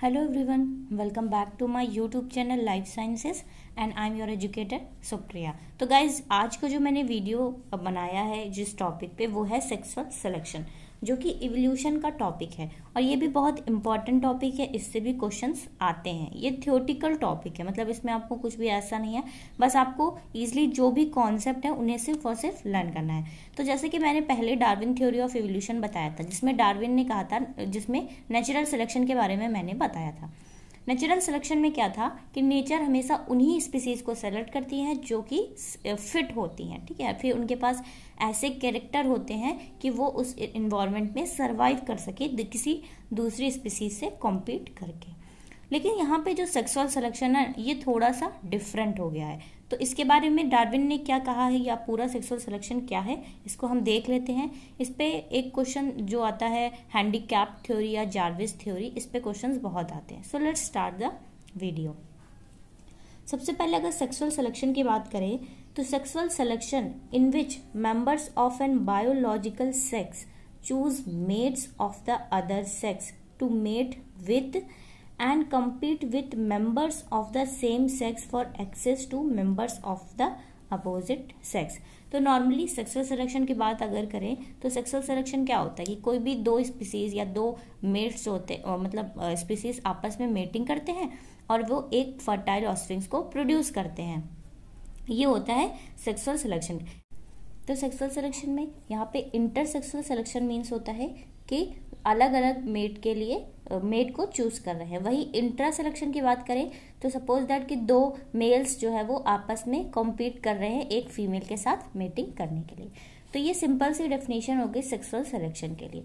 Hello everyone welcome back to my YouTube channel life sciences and I am your educator Supriya तो guys आज का जो मैंने video बनाया है जिस टॉपिक पे वो है सेक्सुअल सिलेक्शन जो कि इवोल्यूशन का टॉपिक है और ये भी बहुत इंपॉर्टेंट टॉपिक है इससे भी क्वेश्चंस आते हैं ये थियोटिकल टॉपिक है मतलब इसमें आपको कुछ भी ऐसा नहीं है बस आपको ईजिली जो भी कॉन्सेप्ट है उन्हें सिर्फ और सिर्फ लर्न करना है तो जैसे कि मैंने पहले डार्विन थ्योरी ऑफ एवोल्यूशन बताया था जिसमें डार्विन ने कहा था जिसमें नेचुरल सिलेक्शन के बारे में मैंने बताया था नेचुरल सिलेक्शन में क्या था कि नेचर हमेशा उन्हीं स्पीसीज को सेलेक्ट करती है जो कि फिट होती हैं ठीक है फिर उनके पास ऐसे कैरेक्टर होते हैं कि वो उस इन्वायरमेंट में सर्वाइव कर सके किसी दूसरी स्पीसीज से कॉम्पीट करके लेकिन यहाँ पे जो सेक्सुअल सिलेक्शन है ये थोड़ा सा डिफरेंट हो गया है तो इसके बारे में डार्विन ने क्या कहा है या पूरा सेक्सुअल सिलेक्शन क्या है इसको हम देख लेते हैं इस पर एक क्वेश्चन जो आता है हैंडीकैप थ्योरी या जार्विस थ्योरी इस पर क्वेश्चन बहुत आते हैं so let start the video सबसे पहले अगर सेक्सुअल सिलेक्शन की बात करें तो sexual selection in which members of an biological sex choose mates of the other sex to mate with and compete with members of the same sex for access to members of the opposite sex तो normally sexual selection की बात अगर करें तो sexual selection क्या होता है कि कोई भी दो स्पीसीज या दो मेट्स होते मतलब स्पीसीज आपस में मेटिंग करते हैं और वो एक फर्टाइल ऑस्ट्रिंग्स को प्रोड्यूस करते हैं ये होता है सेक्सुअल सिलेक्शन तो सेक्सुअल सिलेक्शन में यहाँ पे इंटर सेक्सुअल सिलेक्शन मीन्स होता है कि अलग अलग मेट के लिए मेट को चूज कर रहे हैं वही इंट्रा सिलेक्शन की बात करें तो सपोज दैट कि दो मेल्स जो है वो आपस में कॉम्पीट कर रहे हैं एक फीमेल के साथ मेटिंग करने के लिए तो ये सिंपल सी डेफिनेशन होगी सेक्सुअल सिलेक्शन के लिए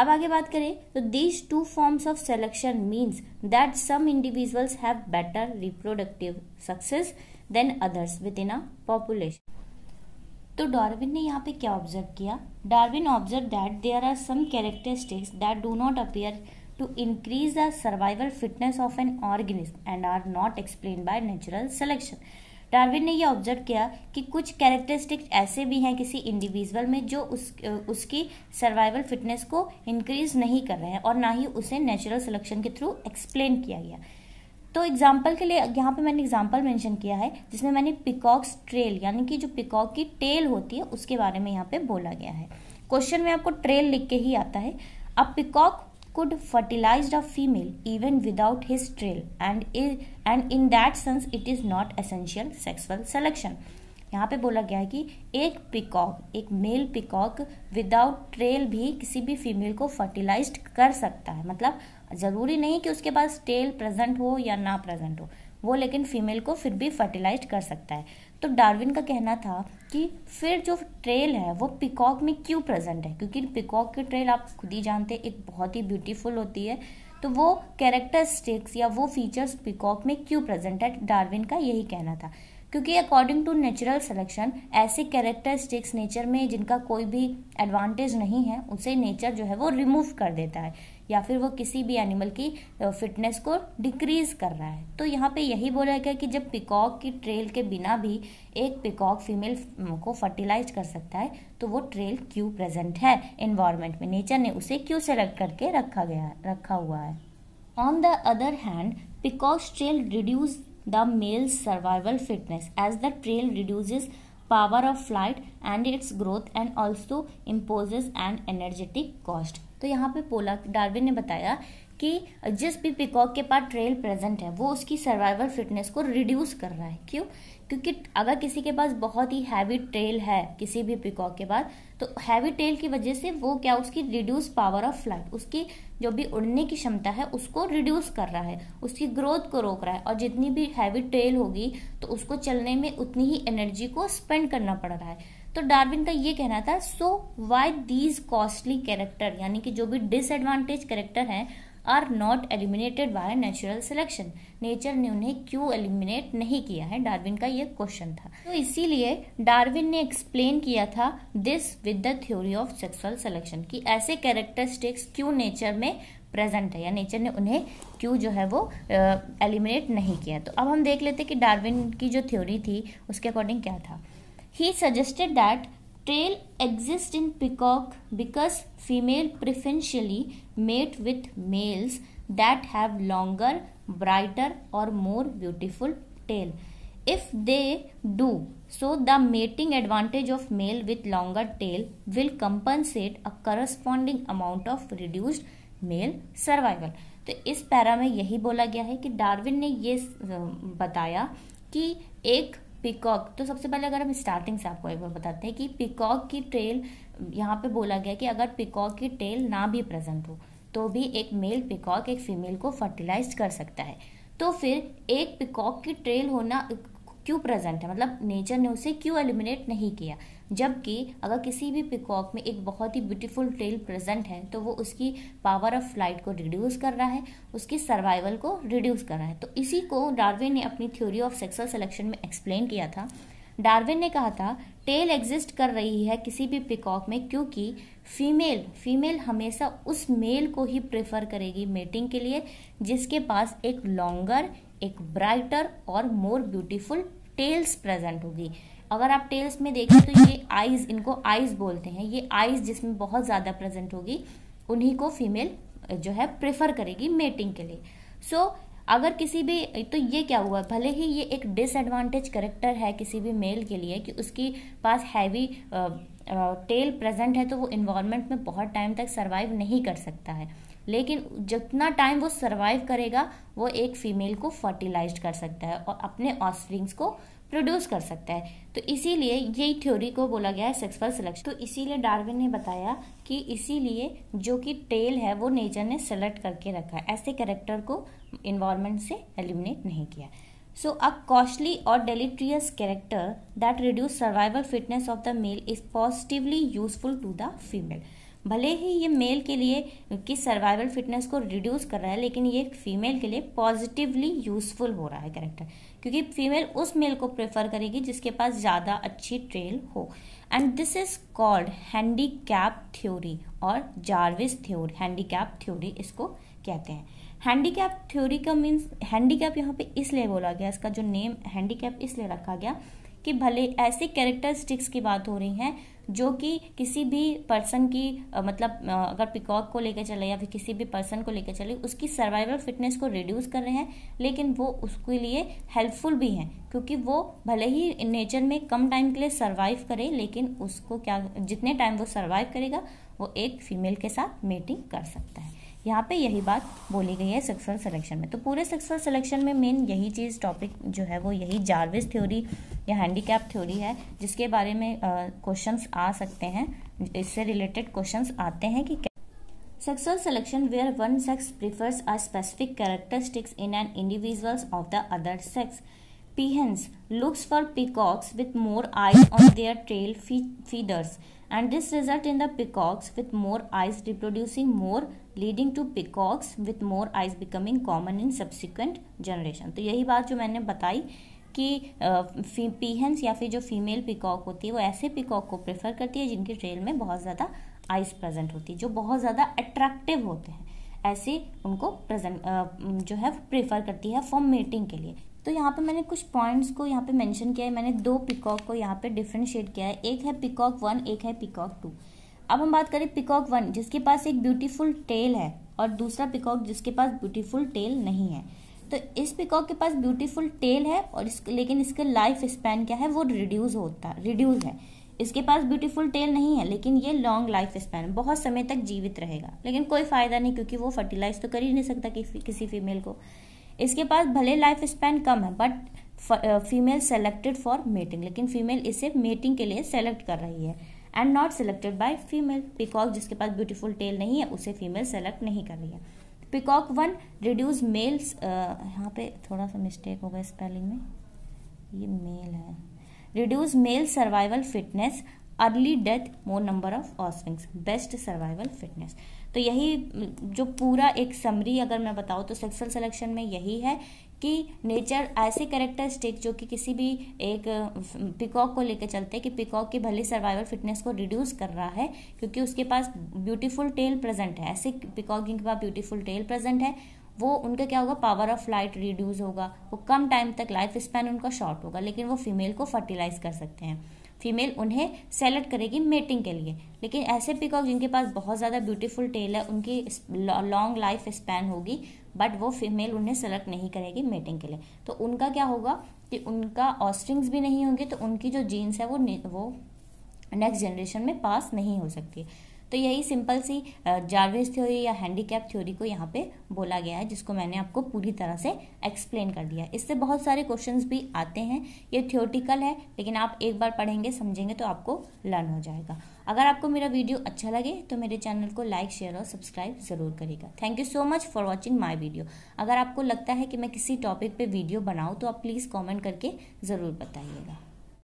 अब आगे बात करें तो these two forms of selection means that some individuals have better reproductive success than others within a population तो डार्विन ने यहाँ पे क्या ऑब्जर्व किया Darwin observe that there are some characteristics that do not appear to increase the survival fitness of an organism and are not explain by natural selection Darwin ने यह observe किया कि कुछ कैरेक्टरिस्टिक्स ऐसे भी हैं किसी इंडिविजुअल में जो उस उसकी सर्वाइवल फिटनेस को इंक्रीज नहीं कर रहे हैं और ना ही उसे नेचुरल सिलेक्शन के थ्रू एक्सप्लेन किया गया तो एग्जाम्पल के लिए यहाँ पे मैंने एग्जाम्पल मेंशन किया है जिसमें मैंने पिकॉक्स ट्रेल यानी कि जो पिकॉक की टेल होती है उसके बारे में यहाँ पे बोला गया है क्वेश्चन में आपको ट्रेल लिख के ही आता है a peacock could fertilize a female even without his trail and and in that sense it is not essential sexual selection यहाँ पे बोला गया है कि एक पिकॉक एक मेल पिकॉक विदाउट ट्रेल भी किसी भी फीमेल को फर्टिलाइज कर सकता है मतलब ज़रूरी नहीं कि उसके पास टेल प्रेजेंट हो या ना प्रेजेंट हो वो लेकिन फीमेल को फिर भी फर्टिलाइज कर सकता है तो डार्विन का कहना था कि फिर जो ट्रेल है वो पिकॉक में क्यों प्रेजेंट है क्योंकि पिकॉक की ट्रेल आप खुद ही जानते हैं एक बहुत ही ब्यूटीफुल होती है तो वो कैरेक्टरिस्टिक्स या वो फीचर्स पिकॉक में क्यों प्रेजेंट है डार्विन का यही कहना था क्योंकि अकॉर्डिंग टू नेचुरल सिलेक्शन ऐसे कैरेक्टरिस्टिक्स नेचर में जिनका कोई भी एडवांटेज नहीं है उसे नेचर जो है वो रिमूव कर देता है या फिर वो किसी भी एनिमल की फिटनेस को डिक्रीज कर रहा है तो यहाँ पे यही बोला गया कि जब पिकॉक की ट्रेल के बिना भी एक पिकॉक फीमेल को फर्टिलाइज कर सकता है तो वो ट्रेल क्यों प्रेजेंट है इन्वायरमेंट में नेचर ने उसे क्यों सेलेक्ट करके रखा गया रखा हुआ है on the other hand peacock's trail reduce the male's survival fitness as the trail reduces power of flight and its growth and also imposes and energetic cost तो यहाँ पे पोला डार्विन ने बताया कि जिस भी पिकॉक के पास ट्रेल प्रेजेंट है वो उसकी सर्वाइवल फिटनेस को रिड्यूस कर रहा है क्यों क्योंकि अगर किसी के पास बहुत ही हैवी ट्रेल है किसी भी पिकॉक के पास तो हैवी टेल की वजह से वो क्या उसकी रिड्यूस पावर ऑफ फ्लाइट उसकी जो भी उड़ने की क्षमता है उसको रिड्यूस कर रहा है उसकी ग्रोथ को रोक रहा है और जितनी भी हैवी टेल होगी तो उसको चलने में उतनी ही एनर्जी को स्पेंड करना पड़ रहा है तो डार्विन का ये कहना था so why these costly character यानी कि जो भी डिसएडवांटेज कैरेक्टर हैं are not eliminated by natural selection nature ने उन्हें क्यों एलिमिनेट नहीं किया है डार्विन का ये क्वेश्चन था तो इसीलिए डार्विन ने एक्सप्लेन किया था this with the theory of sexual selection कि ऐसे कैरेक्टरिस्टिक्स क्यों नेचर में प्रेजेंट है या नेचर ने उन्हें क्यों जो है वो एलिमिनेट uh, नहीं किया तो अब हम देख लेते कि डार्विन की जो थ्योरी थी उसके अकॉर्डिंग क्या था he suggested that Trail exists in peacock because female preferentially mate with males that have longer, brighter or more beautiful tail. If they do, so the mating advantage of male with longer tail will compensate a corresponding amount of reduced male survival तो इस para में यही बोला गया है कि Darwin ने ये बताया कि एक पिकॉक तो सबसे पहले अगर हम स्टार्टिंग से आपको एक बार बताते हैं कि पिकॉक की टेल यहाँ पे बोला गया कि अगर पिकॉक की टेल ना भी प्रेजेंट हो तो भी एक मेल पिकॉक एक फीमेल को फर्टिलाइज कर सकता है तो फिर एक पिकॉक की ट्रेल होना क्यों प्रेजेंट है मतलब नेचर ने उसे क्यों एलिमिनेट नहीं किया जबकि अगर किसी भी पिकॉक में एक बहुत ही ब्यूटीफुल टेल प्रेजेंट है तो वो उसकी पावर ऑफ फ्लाइट को रिड्यूस कर रहा है उसकी सर्वाइवल को रिड्यूस कर रहा है तो इसी को डार्विन ने अपनी थ्योरी ऑफ सेक्सुअल सिलेक्शन में एक्सप्लेन किया था डार्विन ने कहा था टेल एग्जिस्ट कर रही है किसी भी पिकॉक में क्योंकि फीमेल फीमेल हमेशा उस मेल को ही प्रेफर करेगी मेटिंग के लिए जिसके पास एक लॉन्गर एक ब्राइटर और मोर ब्यूटीफुल टेल्स प्रेजेंट होगी अगर आप टेल्स में देखें तो ये आइज इनको आइज बोलते हैं ये आइज जिसमें बहुत ज़्यादा प्रेजेंट होगी उन्हीं को फीमेल जो है प्रेफर करेगी मेटिंग के लिए सो so, अगर किसी भी तो ये क्या हुआ भले ही ये एक डिसएडवांटेज करेक्टर है किसी भी मेल के लिए कि उसके पास हैवी टेल प्रेजेंट है तो वो इन्वायरमेंट में बहुत टाइम तक सर्वाइव नहीं कर सकता है लेकिन जितना टाइम वो सर्वाइव करेगा वो एक फीमेल को फर्टिलाइज कर सकता है और अपने ऑस्ट्रिंग्स को प्रोड्यूस कर सकता है तो इसीलिए यही थ्योरी को बोला गया है सेक्सुअल सिलेक्शन तो इसीलिए डार्विन ने बताया कि इसीलिए जो कि टेल है वो नेचर ने सेलेक्ट करके रखा है ऐसे कैरेक्टर को इन्वायरमेंट से एलिमिनेट नहीं किया सो अ कॉस्टली और deleterious character that reduce survival fitness of the male is positively useful to the female भले ही ये मेल के लिए की सर्वाइवल फिटनेस को रिड्यूस कर रहा है लेकिन ये फीमेल के लिए पॉजिटिवली यूज़फुल हो रहा है करेक्टर क्योंकि फीमेल उस मेल को प्रेफर करेगी जिसके पास ज़्यादा अच्छी ट्रेल हो and this is called handicap theory और Jarvis theory handicap theory इसको कहते हैं हैंडी कैप थ्योरी का मीन्स हैंडी कैप यहाँ पे इसलिए बोला गया इसका जो नेम हैंडी कैप इसलिए रखा गया कि भले ऐसे कैरेक्टरिस्टिक्स की बात हो रही हैं जो कि किसी भी पर्सन की मतलब अगर पिकॉक को लेकर चले या फिर किसी भी पर्सन को लेकर चले उसकी सर्वाइवल फिटनेस को रिड्यूस कर रहे हैं लेकिन वो उसके लिए हेल्पफुल भी हैं क्योंकि वो भले ही नेचर में कम टाइम के लिए सर्वाइव करे लेकिन उसको क्या जितने टाइम वो सर्वाइव करेगा वो एक फीमेल के साथ मेटिंग कर सकता है यहाँ पे यही बात बोली गई है सेक्सुअल सिलेक्शन में तो पूरे सेक्सुअल सिलेक्शन में मेन यही चीज़ टॉपिक जो है वो यही जारविस थ्योरी या हैंडीकैप थ्योरी है जिसके बारे में क्वेश्चन uh, आ सकते हैं इससे रिलेटेड क्वेश्चन आते हैं कि sexual selection where one sex prefers are specific characteristics in an individuals of the other sex peahens looks for peacocks with more eyes on their trail feathers and this result in the peacocks with more eyes reproducing more leading to peacocks with more eyes becoming common in subsequent generation तो यही बात जो मैंने बताई कि पीहेंस या फिर जो फीमेल पिकॉक होती है वो ऐसे पिकॉक को प्रेफर करती है जिनके ट्रेल में बहुत ज़्यादा आइस प्रेजेंट होती है जो बहुत ज़्यादा अट्रैक्टिव होते हैं ऐसे उनको प्रेजेंट जो है प्रेफर करती है फॉर मेटिंग के लिए तो यहाँ पे मैंने कुछ पॉइंट्स को यहाँ पे मेंशन किया है मैंने दो पिकॉक को यहाँ पे डिफ्रेंशिएट किया है एक है पिकॉक वन एक है पिकॉक टू अब हम बात करें पिकॉक वन जिसके पास एक ब्यूटीफुल टेल है और दूसरा पिकॉक जिसके पास ब्यूटीफुल टेल नहीं है तो इस पिकॉक के पास ब्यूटीफुल टेल है और इस लेकिन इसका लाइफ स्पैन क्या है वो रिड्यूस होता रिड्यूस है इसके पास ब्यूटीफुल टेल नहीं है लेकिन ये लॉन्ग लाइफ स्पैन बहुत समय तक जीवित रहेगा लेकिन कोई फायदा नहीं क्योंकि वो फर्टिलाइज तो कर ही नहीं सकता कि, किसी फीमेल को इसके पास भले लाइफ स्पैन कम है but female selected for mating लेकिन फीमेल इसे मेटिंग के लिए सेलेक्ट कर रही है and not selected by female peacock जिसके पास ब्यूटीफुल टेल नहीं है उसे फीमेल सेलेक्ट नहीं कर रही है पिकॉक वन रिड्यूस मेल्स यहाँ पे थोड़ा सा मिस्टेक हो गया स्पेलिंग में ये मेल है reduce male survival fitness early death more number of offsprings best survival fitness तो यही जो पूरा एक समरी अगर मैं बताऊँ तो सेक्सुअल सिलेक्शन में यही है कि नेचर ऐसे करेक्टरिस्टिक जो कि किसी भी एक पिकॉक को लेकर चलते हैं कि पिकॉक की भले सर्वाइवल फिटनेस को रिड्यूस कर रहा है क्योंकि उसके पास ब्यूटीफुल टेल प्रेजेंट है ऐसे पिकॉक जिनके पास ब्यूटीफुल टेल प्रेजेंट है वो उनका क्या होगा पावर ऑफ लाइट रिड्यूस होगा वो कम टाइम तक लाइफ स्पैन उनका शॉर्ट होगा लेकिन वो फीमेल को फर्टिलाइज कर सकते हैं फीमेल उन्हें सेलेक्ट करेगी मेटिंग के लिए लेकिन ऐसे पिकॉक जिनके पास बहुत ज़्यादा ब्यूटीफुल टेल है उनकी लॉन्ग लाइफ स्पैन होगी बट वो फीमेल उन्हें सेलेक्ट नहीं करेगी मेटिंग के लिए तो उनका क्या होगा कि उनका ऑस्ट्रिंग्स भी नहीं होंगे तो उनकी जो जीन्स है वो वो नेक्स्ट जनरेशन में पास नहीं हो सकती तो यही सिंपल सी जार्विस थ्योरी या हैंडीकैप थ्योरी को यहाँ पे बोला गया है जिसको मैंने आपको पूरी तरह से एक्सप्लेन कर दिया इससे बहुत सारे क्वेश्चन भी आते हैं ये थ्योटिकल है लेकिन आप एक बार पढ़ेंगे समझेंगे तो आपको लर्न हो जाएगा अगर आपको मेरा वीडियो अच्छा लगे तो मेरे चैनल को लाइक शेयर और सब्सक्राइब ज़रूर करेगा thank you so much for watching my video अगर आपको लगता है कि मैं किसी टॉपिक पर वीडियो बनाऊँ तो आप प्लीज़ कॉमेंट करके ज़रूर बताइएगा